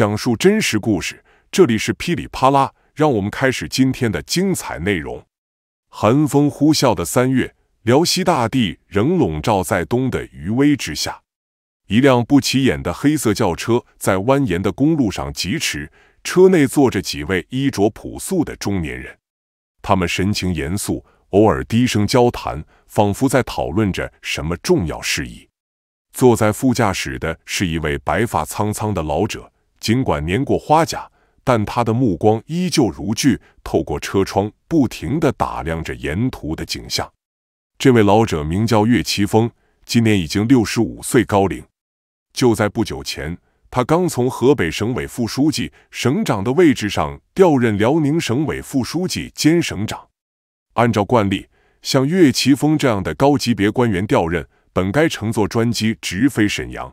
讲述真实故事，这里是噼里啪啦，让我们开始今天的精彩内容。寒风呼啸的三月，辽西大地仍笼罩在冬的余威之下。一辆不起眼的黑色轿车在蜿蜒的公路上疾驰，车内坐着几位衣着朴素的中年人，他们神情严肃，偶尔低声交谈，仿佛在讨论着什么重要事宜。坐在副驾驶的是一位白发苍苍的老者。尽管年过花甲，但他的目光依旧如炬，透过车窗不停地打量着沿途的景象。这位老者名叫岳奇峰，今年已经六十五岁高龄。就在不久前，他刚从河北省委副书记、省长的位置上调任辽宁省委副书记兼省长。按照惯例，像岳奇峰这样的高级别官员调任，本该乘坐专机直飞沈阳。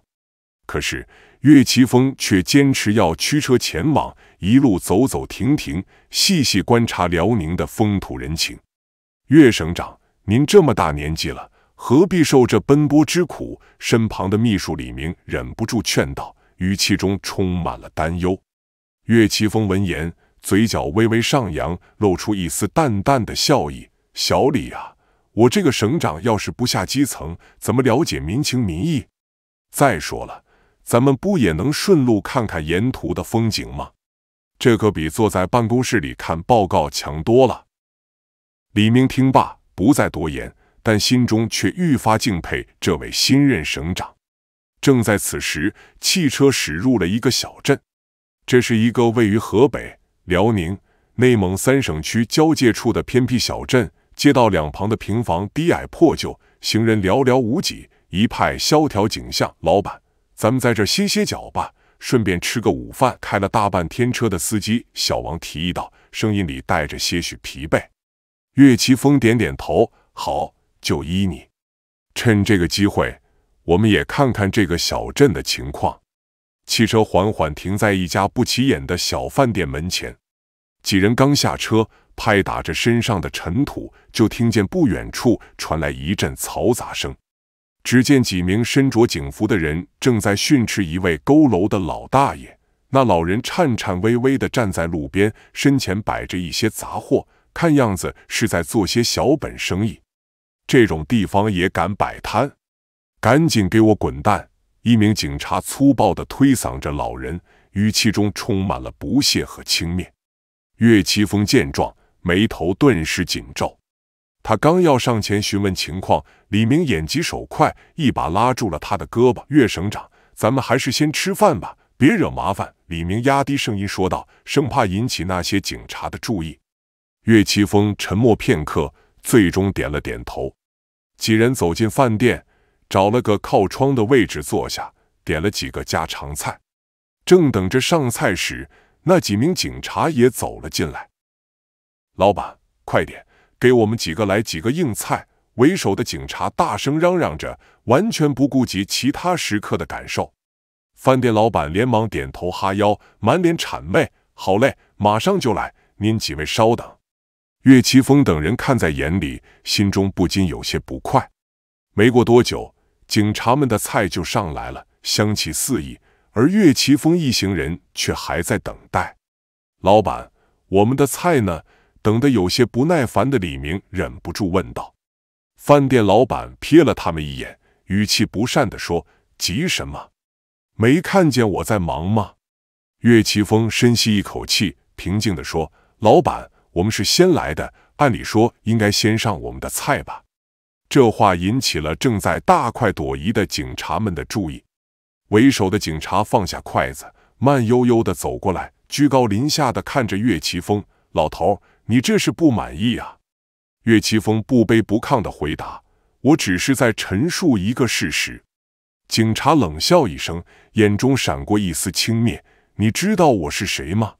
可是岳奇峰却坚持要驱车前往，一路走走停停，细细观察辽宁的风土人情。岳省长，您这么大年纪了，何必受这奔波之苦？身旁的秘书李明忍不住劝道，语气中充满了担忧。岳奇峰闻言，嘴角微微上扬，露出一丝淡淡的笑意：“小李啊，我这个省长要是不下基层，怎么了解民情民意？再说了。”咱们不也能顺路看看沿途的风景吗？这可比坐在办公室里看报告强多了。李明听罢，不再多言，但心中却愈发敬佩这位新任省长。正在此时，汽车驶入了一个小镇，这是一个位于河北、辽宁、内蒙三省区交界处的偏僻小镇。街道两旁的平房低矮破旧，行人寥寥无几，一派萧条景象。老板。咱们在这歇歇脚吧，顺便吃个午饭。开了大半天车的司机小王提议道，声音里带着些许疲惫。岳奇峰点点头，好，就依你。趁这个机会，我们也看看这个小镇的情况。汽车缓缓停在一家不起眼的小饭店门前，几人刚下车，拍打着身上的尘土，就听见不远处传来一阵嘈杂声。只见几名身着警服的人正在训斥一位佝偻的老大爷。那老人颤颤巍巍地站在路边，身前摆着一些杂货，看样子是在做些小本生意。这种地方也敢摆摊？赶紧给我滚蛋！一名警察粗暴地推搡着老人，语气中充满了不屑和轻蔑。岳奇峰见状，眉头顿时紧皱。他刚要上前询问情况，李明眼疾手快，一把拉住了他的胳膊。岳省长，咱们还是先吃饭吧，别惹麻烦。李明压低声音说道，生怕引起那些警察的注意。岳奇峰沉默片刻，最终点了点头。几人走进饭店，找了个靠窗的位置坐下，点了几个家常菜。正等着上菜时，那几名警察也走了进来。老板，快点！给我们几个来几个硬菜！为首的警察大声嚷嚷着，完全不顾及其他食客的感受。饭店老板连忙点头哈腰，满脸谄媚：“好嘞，马上就来，您几位稍等。”岳奇峰等人看在眼里，心中不禁有些不快。没过多久，警察们的菜就上来了，香气四溢，而岳奇峰一行人却还在等待。老板，我们的菜呢？等得有些不耐烦的李明忍不住问道：“饭店老板瞥了他们一眼，语气不善地说：‘急什么？没看见我在忙吗？’”岳奇峰深吸一口气，平静地说：“老板，我们是先来的，按理说应该先上我们的菜吧。”这话引起了正在大快朵颐的警察们的注意。为首的警察放下筷子，慢悠悠地走过来，居高临下地看着岳奇峰：“老头。”你这是不满意啊？岳奇峰不卑不亢地回答：“我只是在陈述一个事实。”警察冷笑一声，眼中闪过一丝轻蔑：“你知道我是谁吗？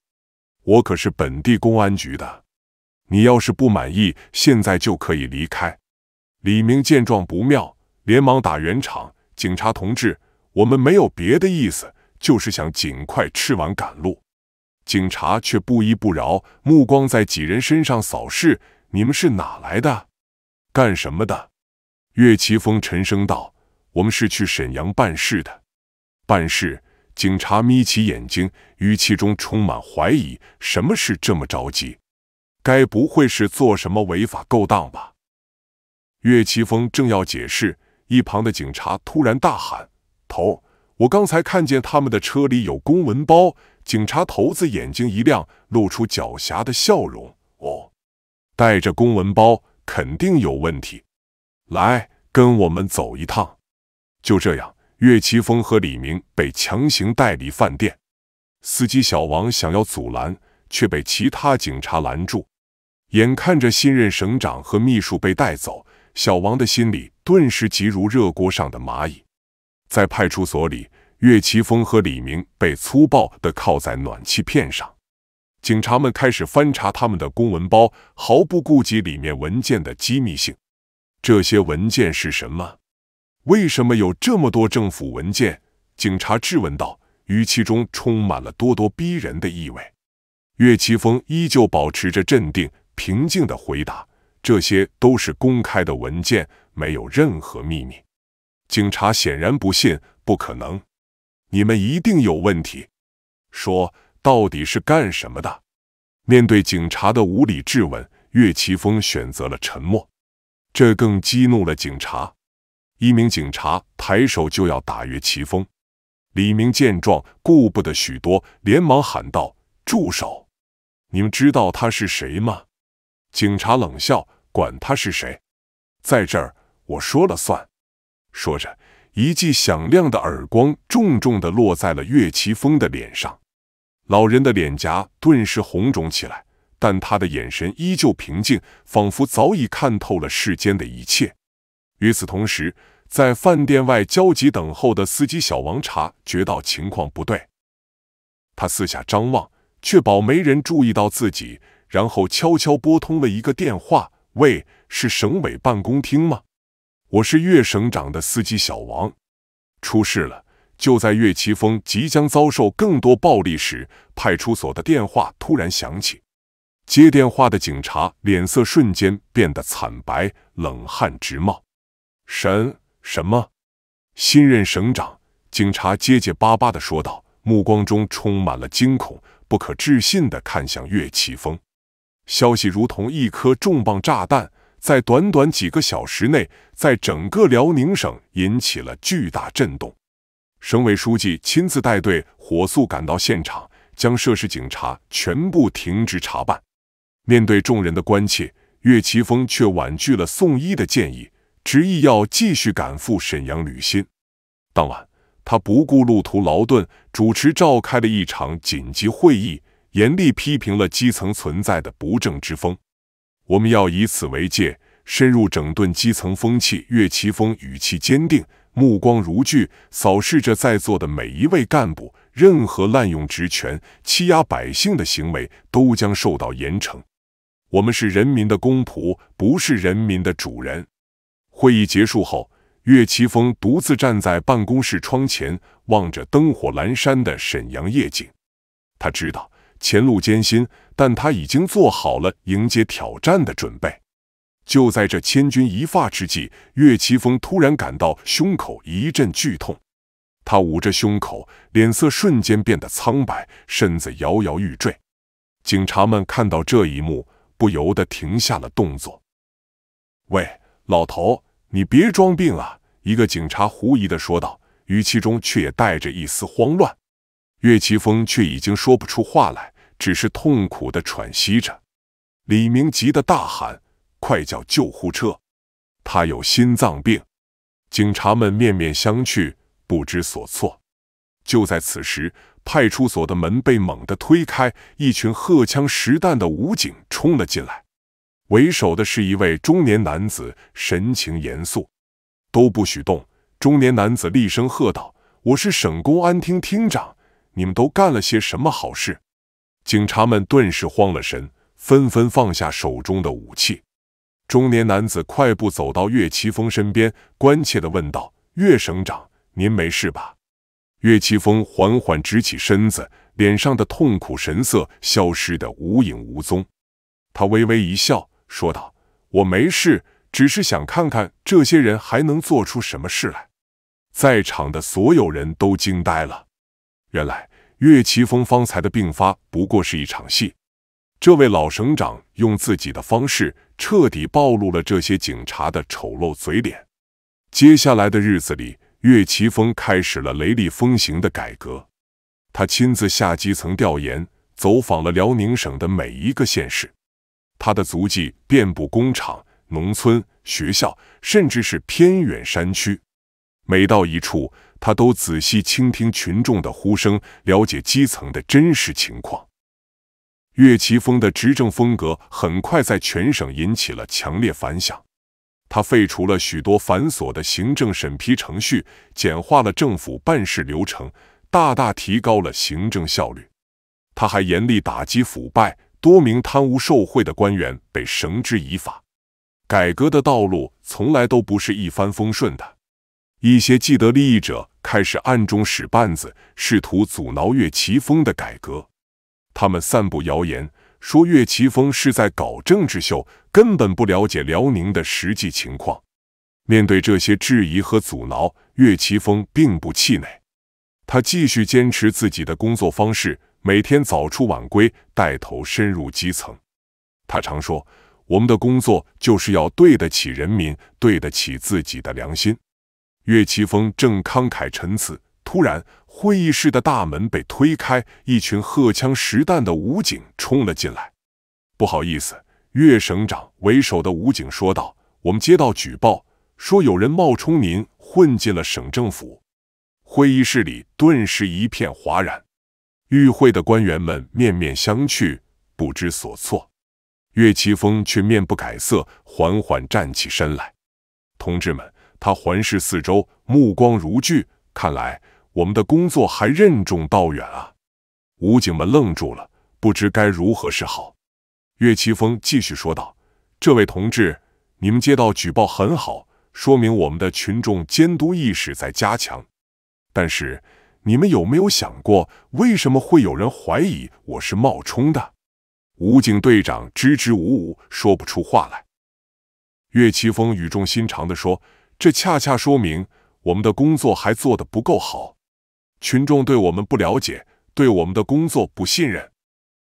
我可是本地公安局的。你要是不满意，现在就可以离开。”李明见状不妙，连忙打圆场：“警察同志，我们没有别的意思，就是想尽快吃完赶路。”警察却不依不饶，目光在几人身上扫视：“你们是哪来的？干什么的？”岳奇峰沉声道：“我们是去沈阳办事的。”办事？警察眯起眼睛，语气中充满怀疑：“什么事这么着急？该不会是做什么违法勾当吧？”岳奇峰正要解释，一旁的警察突然大喊：“头，我刚才看见他们的车里有公文包。”警察头子眼睛一亮，露出狡黠的笑容。“哦，带着公文包，肯定有问题。来，跟我们走一趟。”就这样，岳奇峰和李明被强行带离饭店。司机小王想要阻拦，却被其他警察拦住。眼看着新任省长和秘书被带走，小王的心里顿时急如热锅上的蚂蚁。在派出所里。岳奇峰和李明被粗暴地铐在暖气片上，警察们开始翻查他们的公文包，毫不顾及里面文件的机密性。这些文件是什么？为什么有这么多政府文件？警察质问道，语气中充满了咄咄逼人的意味。岳奇峰依旧保持着镇定，平静地回答：“这些都是公开的文件，没有任何秘密。”警察显然不信，不可能。你们一定有问题，说到底是干什么的？面对警察的无理质问，岳奇峰选择了沉默，这更激怒了警察。一名警察抬手就要打岳奇峰，李明见状，顾不得许多，连忙喊道：“住手！你们知道他是谁吗？”警察冷笑：“管他是谁，在这儿我说了算。”说着。一记响亮的耳光重重地落在了岳奇峰的脸上，老人的脸颊顿时红肿起来，但他的眼神依旧平静，仿佛早已看透了世间的一切。与此同时，在饭店外焦急等候的司机小王察觉到情况不对，他四下张望，确保没人注意到自己，然后悄悄拨通了一个电话：“喂，是省委办公厅吗？”我是岳省长的司机小王，出事了！就在岳奇峰即将遭受更多暴力时，派出所的电话突然响起。接电话的警察脸色瞬间变得惨白，冷汗直冒。什什么？新任省长！警察结结巴巴的说道，目光中充满了惊恐，不可置信的看向岳奇峰。消息如同一颗重磅炸弹。在短短几个小时内，在整个辽宁省引起了巨大震动。省委书记亲自带队，火速赶到现场，将涉事警察全部停职查办。面对众人的关切，岳奇峰却婉拒了宋一的建议，执意要继续赶赴沈阳履新。当晚，他不顾路途劳顿，主持召开了一场紧急会议，严厉批评了基层存在的不正之风。我们要以此为戒，深入整顿基层风气。岳奇峰语气坚定，目光如炬，扫视着在座的每一位干部。任何滥用职权、欺压百姓的行为都将受到严惩。我们是人民的公仆，不是人民的主人。会议结束后，岳奇峰独自站在办公室窗前，望着灯火阑珊的沈阳夜景。他知道前路艰辛。但他已经做好了迎接挑战的准备。就在这千钧一发之际，岳奇峰突然感到胸口一阵剧痛，他捂着胸口，脸色瞬间变得苍白，身子摇摇欲坠。警察们看到这一幕，不由得停下了动作。“喂，老头，你别装病啊！”一个警察狐疑地说道，语气中却也带着一丝慌乱。岳奇峰却已经说不出话来。只是痛苦地喘息着，李明急得大喊：“快叫救护车！他有心脏病！”警察们面面相觑，不知所措。就在此时，派出所的门被猛地推开，一群荷枪实弹的武警冲了进来。为首的是一位中年男子，神情严肃：“都不许动！”中年男子厉声喝道：“我是省公安厅厅长，你们都干了些什么好事？”警察们顿时慌了神，纷纷放下手中的武器。中年男子快步走到岳奇峰身边，关切地问道：“岳省长，您没事吧？”岳奇峰缓缓直起身子，脸上的痛苦神色消失得无影无踪。他微微一笑，说道：“我没事，只是想看看这些人还能做出什么事来。”在场的所有人都惊呆了。原来。岳奇峰方才的病发不过是一场戏，这位老省长用自己的方式彻底暴露了这些警察的丑陋嘴脸。接下来的日子里，岳奇峰开始了雷厉风行的改革，他亲自下基层调研，走访了辽宁省的每一个县市，他的足迹遍布工厂、农村、学校，甚至是偏远山区。每到一处，他都仔细倾听群众的呼声，了解基层的真实情况。岳奇峰的执政风格很快在全省引起了强烈反响。他废除了许多繁琐的行政审批程序，简化了政府办事流程，大大提高了行政效率。他还严厉打击腐败，多名贪污受贿的官员被绳之以法。改革的道路从来都不是一帆风顺的。一些既得利益者开始暗中使绊子，试图阻挠岳奇峰的改革。他们散布谣言，说岳奇峰是在搞政治秀，根本不了解辽宁的实际情况。面对这些质疑和阻挠，岳奇峰并不气馁，他继续坚持自己的工作方式，每天早出晚归，带头深入基层。他常说：“我们的工作就是要对得起人民，对得起自己的良心。”岳奇峰正慷慨陈词，突然，会议室的大门被推开，一群荷枪实弹的武警冲了进来。不好意思，岳省长为首的武警说道：“我们接到举报，说有人冒充您混进了省政府。”会议室里顿时一片哗然，与会的官员们面面相觑，不知所措。岳奇峰却面不改色，缓缓站起身来：“同志们。”他环视四周，目光如炬。看来我们的工作还任重道远啊！武警们愣住了，不知该如何是好。岳奇峰继续说道：“这位同志，你们接到举报很好，说明我们的群众监督意识在加强。但是，你们有没有想过，为什么会有人怀疑我是冒充的？”武警队长支支吾吾，说不出话来。岳奇峰语重心长地说。这恰恰说明我们的工作还做得不够好，群众对我们不了解，对我们的工作不信任。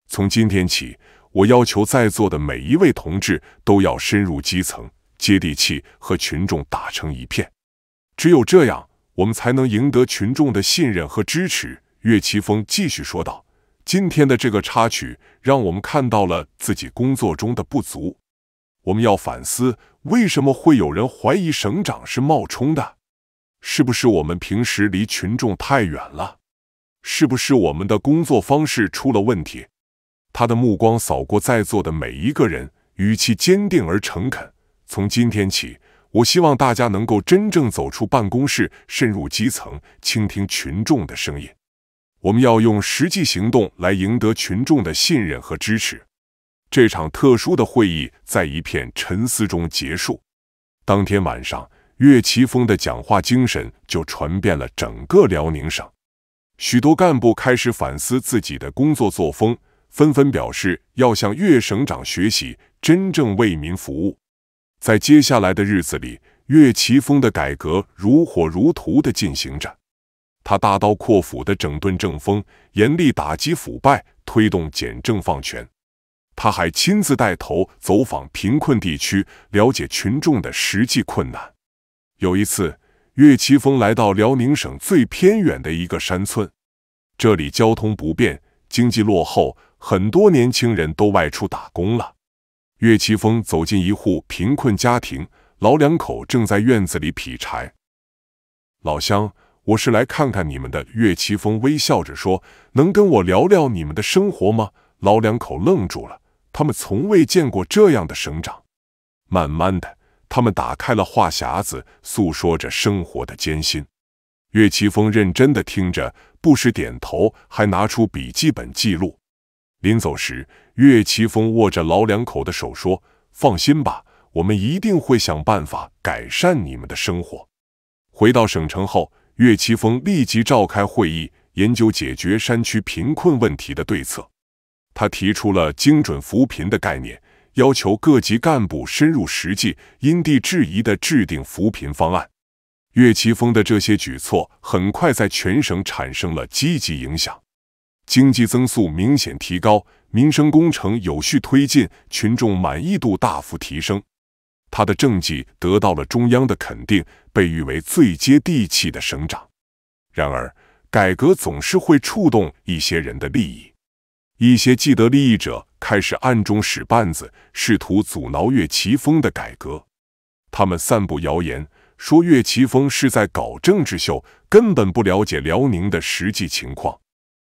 从今天起，我要求在座的每一位同志都要深入基层，接地气，和群众打成一片。只有这样，我们才能赢得群众的信任和支持。岳奇峰继续说道：“今天的这个插曲，让我们看到了自己工作中的不足，我们要反思。”为什么会有人怀疑省长是冒充的？是不是我们平时离群众太远了？是不是我们的工作方式出了问题？他的目光扫过在座的每一个人，语气坚定而诚恳。从今天起，我希望大家能够真正走出办公室，深入基层，倾听群众的声音。我们要用实际行动来赢得群众的信任和支持。这场特殊的会议在一片沉思中结束。当天晚上，岳奇峰的讲话精神就传遍了整个辽宁省，许多干部开始反思自己的工作作风，纷纷表示要向岳省长学习，真正为民服务。在接下来的日子里，岳奇峰的改革如火如荼地进行着，他大刀阔斧地整顿政风，严厉打击腐败，推动简政放权。他还亲自带头走访贫困地区，了解群众的实际困难。有一次，岳奇峰来到辽宁省最偏远的一个山村，这里交通不便，经济落后，很多年轻人都外出打工了。岳奇峰走进一户贫困家庭，老两口正在院子里劈柴。老乡，我是来看看你们的。岳奇峰微笑着说：“能跟我聊聊你们的生活吗？”老两口愣住了，他们从未见过这样的省长。慢慢的，他们打开了话匣子，诉说着生活的艰辛。岳奇峰认真的听着，不时点头，还拿出笔记本记录。临走时，岳奇峰握着老两口的手说：“放心吧，我们一定会想办法改善你们的生活。”回到省城后，岳奇峰立即召开会议，研究解决山区贫困问题的对策。他提出了精准扶贫的概念，要求各级干部深入实际、因地制宜地制定扶贫方案。岳奇峰的这些举措很快在全省产生了积极影响，经济增速明显提高，民生工程有序推进，群众满意度大幅提升。他的政绩得到了中央的肯定，被誉为最接地气的省长。然而，改革总是会触动一些人的利益。一些既得利益者开始暗中使绊子，试图阻挠岳奇峰的改革。他们散布谣言，说岳奇峰是在搞政治秀，根本不了解辽宁的实际情况。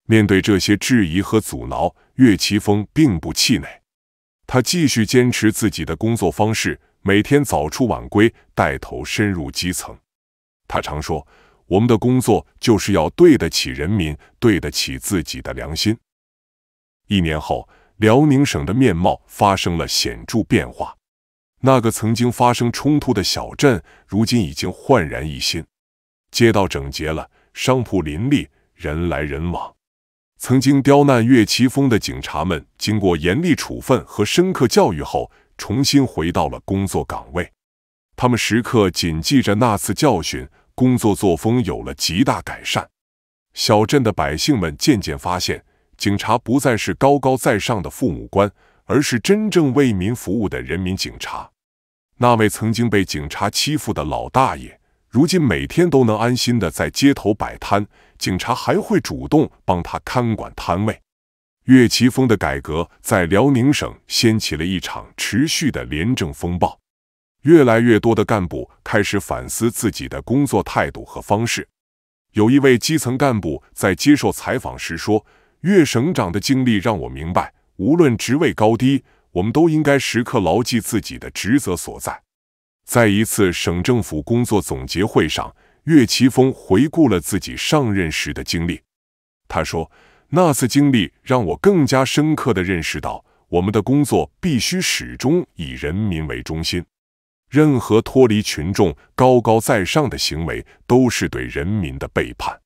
面对这些质疑和阻挠，岳奇峰并不气馁，他继续坚持自己的工作方式，每天早出晚归，带头深入基层。他常说：“我们的工作就是要对得起人民，对得起自己的良心。”一年后，辽宁省的面貌发生了显著变化。那个曾经发生冲突的小镇，如今已经焕然一新。街道整洁了，商铺林立，人来人往。曾经刁难岳奇峰的警察们，经过严厉处分和深刻教育后，重新回到了工作岗位。他们时刻谨记着那次教训，工作作风有了极大改善。小镇的百姓们渐渐发现。警察不再是高高在上的父母官，而是真正为民服务的人民警察。那位曾经被警察欺负的老大爷，如今每天都能安心的在街头摆摊，警察还会主动帮他看管摊位。岳奇峰的改革在辽宁省掀起了一场持续的廉政风暴，越来越多的干部开始反思自己的工作态度和方式。有一位基层干部在接受采访时说。岳省长的经历让我明白，无论职位高低，我们都应该时刻牢记自己的职责所在。在一次省政府工作总结会上，岳奇峰回顾了自己上任时的经历。他说：“那次经历让我更加深刻地认识到，我们的工作必须始终以人民为中心，任何脱离群众、高高在上的行为都是对人民的背叛。”